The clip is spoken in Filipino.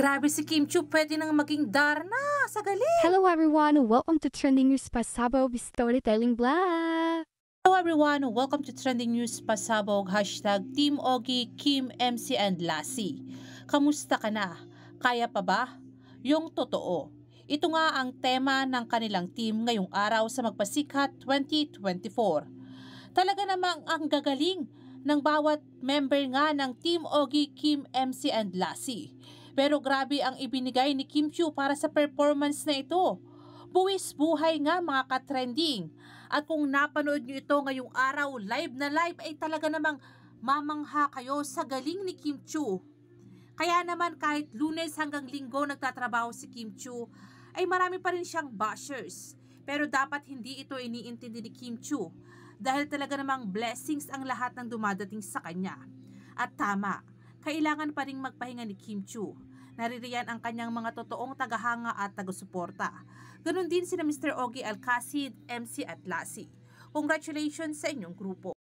Grabe si Kim Chu, pwede nang maging Darna! Sa galing! Hello everyone! Welcome to Trending News Pasabog Storytelling Blog! Hello everyone! Welcome to Trending News Pasabog Hashtag Team Ogi, Kim, MC, and Lassie. Kamusta ka na? Kaya pa ba? Yung totoo. Ito nga ang tema ng kanilang team ngayong araw sa Magpasikat 2024. Talaga namang ang gagaling ng bawat member nga ng Team Ogi, Kim, MC and Lassie. Pero grabe ang ibinigay ni Kim Chiu para sa performance na ito. Buwis buhay nga mga ka-trending. At kung napanood nyo ito ngayong araw, live na live, ay talaga namang mamangha kayo sa galing ni Kim Chiu. Kaya naman kahit lunes hanggang linggo nagtatrabaho si Kim Chiu, ay marami pa rin siyang bashers. Pero dapat hindi ito iniintindi ni Kim Chiu dahil talaga namang blessings ang lahat ng dumadating sa kanya. At tama, kailangan pa rin magpahinga ni Kim Chiu Naririyan ang kanyang mga totoong tagahanga at tagasuporta. Ganon din si Mr. Ogie Alcacid, MC at Atlasi. Congratulations sa inyong grupo.